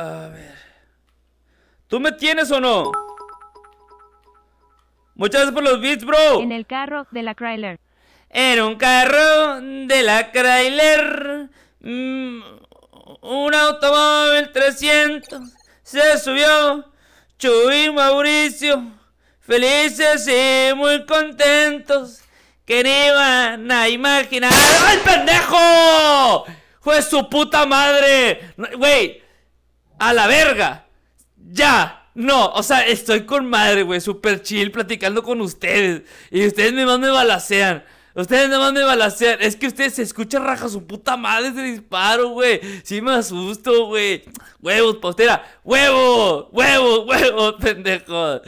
A ver. ¿Tú me tienes o no? Muchas gracias por los beats, bro. En el carro de la Chrysler. En un carro de la Chrysler. Mm, un automóvil 300. Se subió. Chuy Mauricio. Felices y muy contentos. Que ni van a imaginar. ¡Ay, pendejo! ¡Fue su puta madre! Güey a la verga, ya. No, o sea, estoy con madre, güey, super chill platicando con ustedes. Y ustedes más me balacean. Ustedes más me balacean. Es que ustedes se escuchan raja su puta madre ese disparo, güey. Sí me asusto, güey. Huevos, postera. Huevo, huevo, huevos pendejos.